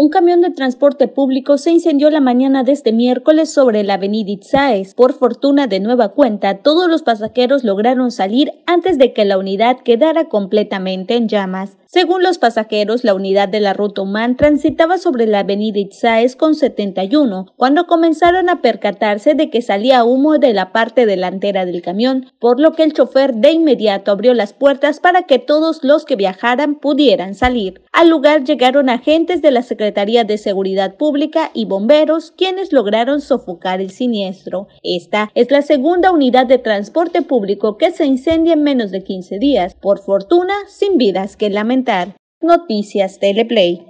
Un camión de transporte público se incendió la mañana de este miércoles sobre la avenida Itzaes. Por fortuna de nueva cuenta, todos los pasajeros lograron salir antes de que la unidad quedara completamente en llamas. Según los pasajeros, la unidad de la ruta Humán transitaba sobre la avenida Itzaes con 71 cuando comenzaron a percatarse de que salía humo de la parte delantera del camión, por lo que el chofer de inmediato abrió las puertas para que todos los que viajaran pudieran salir. Al lugar llegaron agentes de la Secretaría de Seguridad Pública y bomberos, quienes lograron sofocar el siniestro. Esta es la segunda unidad de transporte público que se incendia en menos de 15 días, por fortuna sin vidas que lamentar. Noticias Teleplay.